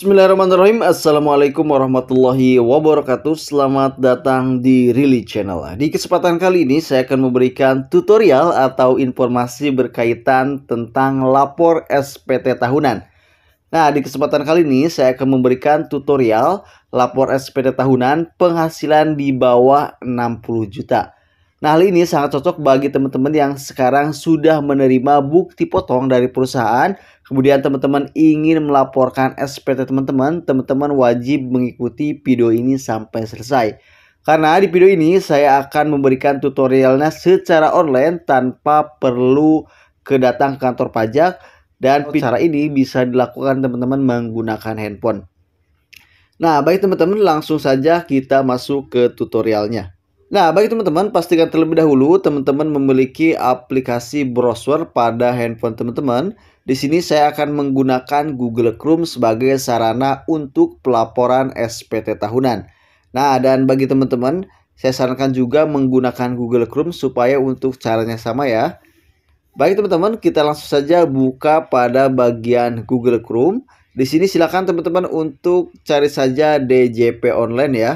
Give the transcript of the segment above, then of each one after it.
Bismillahirrahmanirrahim Assalamualaikum warahmatullahi wabarakatuh Selamat datang di Rili Channel Di kesempatan kali ini saya akan memberikan tutorial atau informasi berkaitan tentang lapor SPT tahunan Nah di kesempatan kali ini saya akan memberikan tutorial lapor SPT tahunan penghasilan di bawah 60 juta Nah, hal ini sangat cocok bagi teman-teman yang sekarang sudah menerima bukti potong dari perusahaan. Kemudian teman-teman ingin melaporkan SPT teman-teman, teman-teman wajib mengikuti video ini sampai selesai. Karena di video ini saya akan memberikan tutorialnya secara online tanpa perlu kedatang kantor pajak dan cara ini bisa dilakukan teman-teman menggunakan handphone. Nah, baik teman-teman langsung saja kita masuk ke tutorialnya. Nah, bagi teman-teman, pastikan terlebih dahulu teman-teman memiliki aplikasi browser pada handphone teman-teman. Di sini saya akan menggunakan Google Chrome sebagai sarana untuk pelaporan SPT tahunan. Nah, dan bagi teman-teman, saya sarankan juga menggunakan Google Chrome supaya untuk caranya sama ya. Baik teman-teman, kita langsung saja buka pada bagian Google Chrome. Di sini silakan teman-teman untuk cari saja DJP online ya.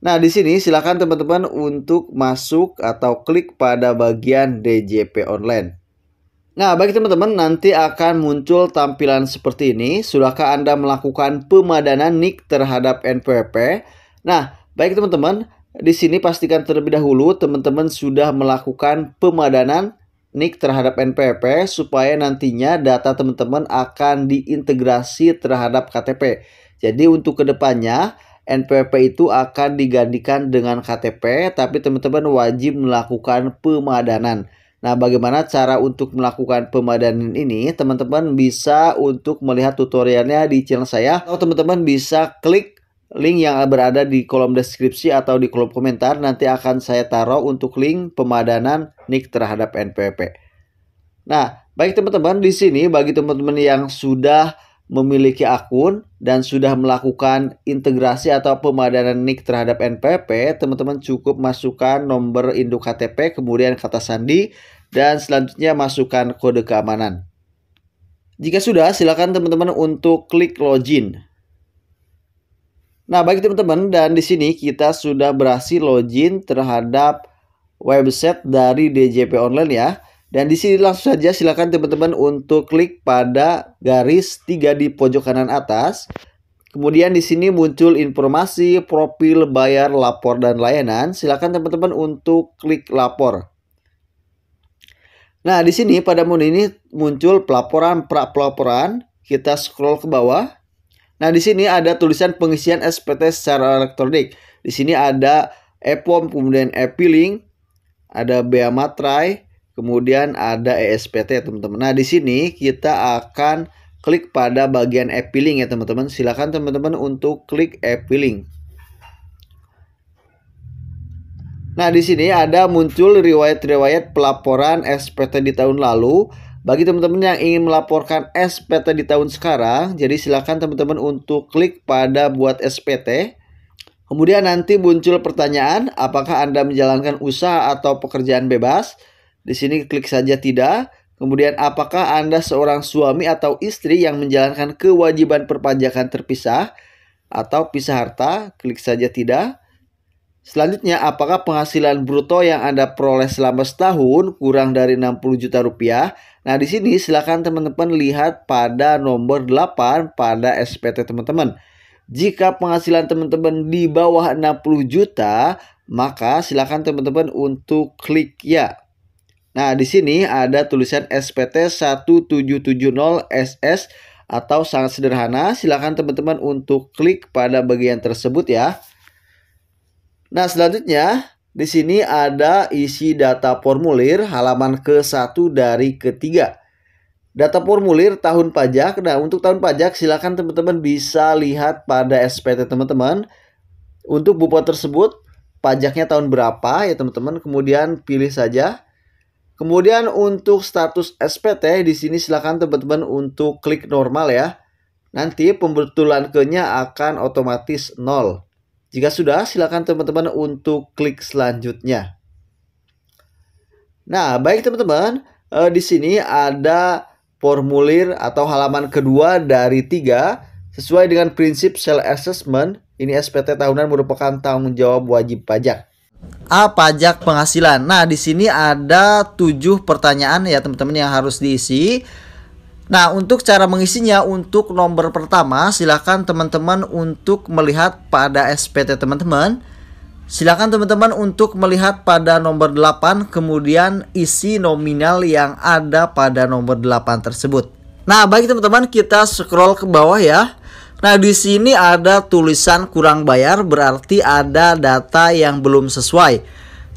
Nah, di sini silakan teman-teman untuk masuk atau klik pada bagian DJP online. Nah, bagi teman-teman nanti akan muncul tampilan seperti ini. Sudahkah Anda melakukan pemadanan nick terhadap NPWP? Nah, baik teman-teman, di sini pastikan terlebih dahulu teman-teman sudah melakukan pemadanan nick terhadap NPWP supaya nantinya data teman-teman akan diintegrasi terhadap KTP. Jadi untuk kedepannya NPWP itu akan digantikan dengan KTP, tapi teman-teman wajib melakukan pemadanan. Nah, bagaimana cara untuk melakukan pemadanan ini? Teman-teman bisa untuk melihat tutorialnya di channel saya atau teman-teman bisa klik link yang berada di kolom deskripsi atau di kolom komentar nanti akan saya taruh untuk link pemadanan NIK terhadap NPWP. Nah, baik teman-teman di sini bagi teman-teman yang sudah memiliki akun dan sudah melakukan integrasi atau pemadanan NIK terhadap NPP, teman-teman cukup masukkan nomor induk KTP, kemudian kata sandi, dan selanjutnya masukkan kode keamanan. Jika sudah, silakan teman-teman untuk klik login. Nah, baik teman-teman, dan di sini kita sudah berhasil login terhadap website dari DJP Online ya. Dan di sini langsung saja silakan teman-teman untuk klik pada garis 3 di pojok kanan atas. Kemudian di sini muncul informasi, profil, bayar, lapor, dan layanan. Silakan teman-teman untuk klik lapor. Nah, di sini pada menu ini muncul pelaporan, pra pelaporan. Kita scroll ke bawah. Nah, di sini ada tulisan pengisian SPT secara elektronik. Di sini ada EPOM, kemudian e ada bea materai, Kemudian ada ESPT ya teman-teman. Nah, di sini kita akan klik pada bagian e link ya teman-teman. Silakan teman-teman untuk klik e link. Nah, di sini ada muncul riwayat-riwayat pelaporan e SPT di tahun lalu. Bagi teman-teman yang ingin melaporkan e SPT di tahun sekarang, jadi silakan teman-teman untuk klik pada buat e SPT. Kemudian nanti muncul pertanyaan, apakah Anda menjalankan usaha atau pekerjaan bebas? Di sini klik saja tidak. Kemudian apakah Anda seorang suami atau istri yang menjalankan kewajiban perpajakan terpisah atau pisah harta? Klik saja tidak. Selanjutnya, apakah penghasilan bruto yang Anda peroleh selama setahun kurang dari 60 juta rupiah? Nah, di sini silakan teman-teman lihat pada nomor 8 pada SPT teman-teman. Jika penghasilan teman-teman di bawah 60 juta, maka silakan teman-teman untuk klik ya. Nah, di sini ada tulisan SPT 1770 SS atau sangat sederhana. Silakan teman-teman untuk klik pada bagian tersebut ya. Nah, selanjutnya di sini ada isi data formulir halaman ke-1 dari ketiga. Data formulir tahun pajak. Nah, untuk tahun pajak silakan teman-teman bisa lihat pada SPT teman-teman. Untuk buku tersebut pajaknya tahun berapa ya teman-teman. Kemudian pilih saja. Kemudian untuk status SPT di sini silakan teman-teman untuk klik normal ya. Nanti pembetulan ke-nya akan otomatis nol. Jika sudah silakan teman-teman untuk klik selanjutnya. Nah, baik teman-teman, eh, di sini ada formulir atau halaman kedua dari tiga sesuai dengan prinsip self assessment. Ini SPT tahunan merupakan tanggung jawab wajib pajak. A. Pajak penghasilan. Nah, di sini ada 7 pertanyaan ya teman-teman yang harus diisi. Nah, untuk cara mengisinya untuk nomor pertama, silakan teman-teman untuk melihat pada SPT teman-teman. Silakan teman-teman untuk melihat pada nomor 8, kemudian isi nominal yang ada pada nomor 8 tersebut. Nah, baik teman-teman, kita scroll ke bawah ya. Nah, di sini ada tulisan kurang bayar berarti ada data yang belum sesuai.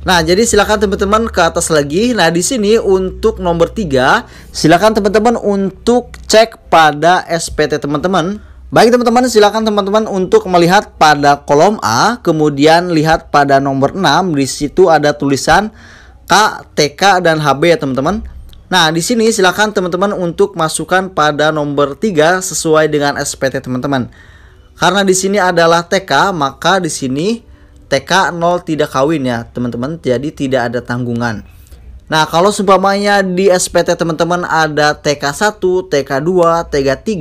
Nah, jadi silakan teman-teman ke atas lagi. Nah, di sini untuk nomor 3, silakan teman-teman untuk cek pada SPT teman-teman. Baik teman-teman, silakan teman-teman untuk melihat pada kolom A, kemudian lihat pada nomor 6, di situ ada tulisan K, TK, dan HB ya teman-teman. Nah, di sini silakan teman-teman untuk masukkan pada nomor 3 sesuai dengan SPT teman-teman. Karena di sini adalah TK, maka di sini TK 0 tidak kawin ya, teman-teman. Jadi tidak ada tanggungan. Nah, kalau seumpamanya di SPT teman-teman ada TK1, TK2, TK3,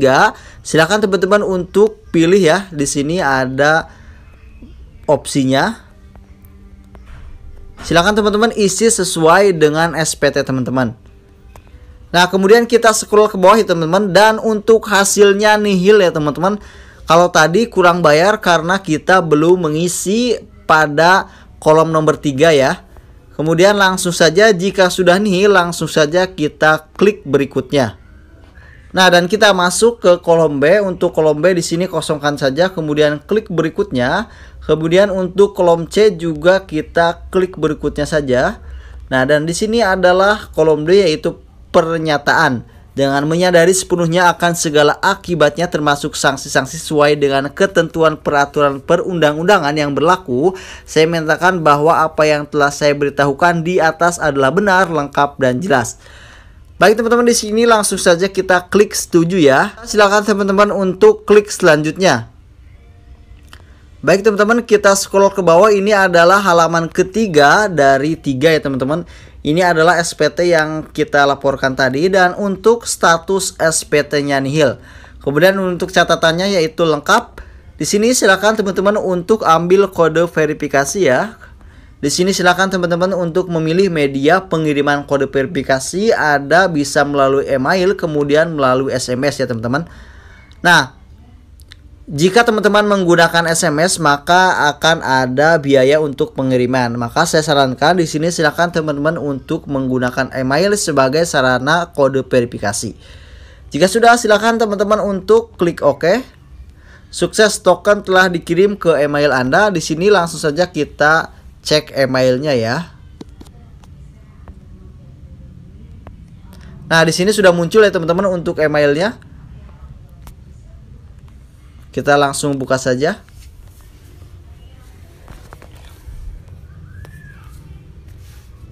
silakan teman-teman untuk pilih ya. Di sini ada opsinya. Silakan teman-teman isi sesuai dengan SPT teman-teman. Nah, kemudian kita scroll ke bawah ya teman-teman dan untuk hasilnya nihil ya teman-teman. Kalau tadi kurang bayar karena kita belum mengisi pada kolom nomor 3 ya. Kemudian langsung saja jika sudah nihil langsung saja kita klik berikutnya. Nah, dan kita masuk ke kolom B. Untuk kolom B di sini kosongkan saja, kemudian klik berikutnya. Kemudian untuk kolom C juga kita klik berikutnya saja. Nah, dan di sini adalah kolom D yaitu pernyataan dengan menyadari sepenuhnya akan segala akibatnya termasuk sanksi-sanksi sesuai dengan ketentuan peraturan perundang-undangan yang berlaku, saya mintakan bahwa apa yang telah saya beritahukan di atas adalah benar, lengkap, dan jelas. Baik teman-teman di sini langsung saja kita klik setuju ya. Silakan teman-teman untuk klik selanjutnya. Baik teman-teman kita scroll ke bawah ini adalah halaman ketiga dari tiga ya teman-teman ini adalah SPT yang kita laporkan tadi dan untuk status SPT-nya nihil. Kemudian untuk catatannya yaitu lengkap. Di sini silakan teman-teman untuk ambil kode verifikasi ya. Di sini silakan teman-teman untuk memilih media pengiriman kode verifikasi ada bisa melalui email kemudian melalui SMS ya teman-teman. Nah, jika teman-teman menggunakan SMS maka akan ada biaya untuk pengiriman. Maka saya sarankan di sini silakan teman-teman untuk menggunakan email sebagai sarana kode verifikasi. Jika sudah silakan teman-teman untuk klik OK. Sukses token telah dikirim ke email Anda. Di sini langsung saja kita cek emailnya ya. Nah, di sini sudah muncul ya teman-teman untuk emailnya. Kita langsung buka saja.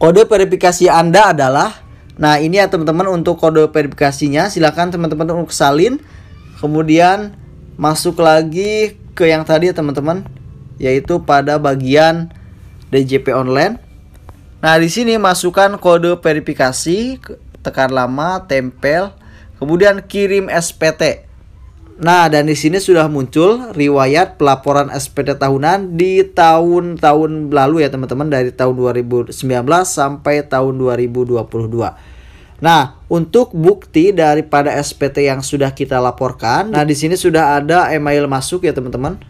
Kode verifikasi Anda adalah Nah, ini ya teman-teman untuk kode verifikasinya silahkan teman-teman untuk salin kemudian masuk lagi ke yang tadi ya teman-teman yaitu pada bagian DJP online. Nah, di sini masukkan kode verifikasi, tekan lama, tempel, kemudian kirim SPT. Nah, dan di sini sudah muncul riwayat pelaporan SPT tahunan di tahun-tahun lalu ya teman-teman dari tahun 2019 sampai tahun 2022. Nah, untuk bukti daripada SPT yang sudah kita laporkan, nah di sini sudah ada email masuk ya teman-teman.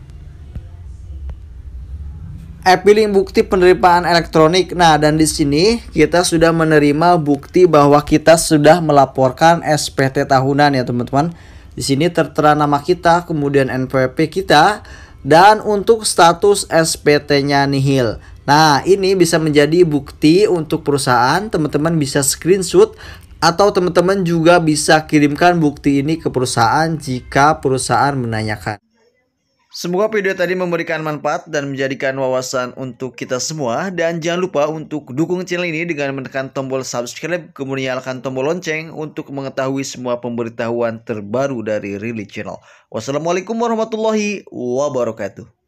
Epiling bukti penerimaan elektronik. Nah, dan di sini kita sudah menerima bukti bahwa kita sudah melaporkan SPT tahunan ya, teman-teman. Di sini tertera nama kita, kemudian NPWP kita, dan untuk status SPT-nya nihil. Nah, ini bisa menjadi bukti untuk perusahaan. Teman-teman bisa screenshot atau teman-teman juga bisa kirimkan bukti ini ke perusahaan jika perusahaan menanyakan. Semoga video tadi memberikan manfaat dan menjadikan wawasan untuk kita semua. Dan jangan lupa untuk dukung channel ini dengan menekan tombol subscribe, kemudian nyalakan tombol lonceng untuk mengetahui semua pemberitahuan terbaru dari Rili Channel. Wassalamualaikum warahmatullahi wabarakatuh.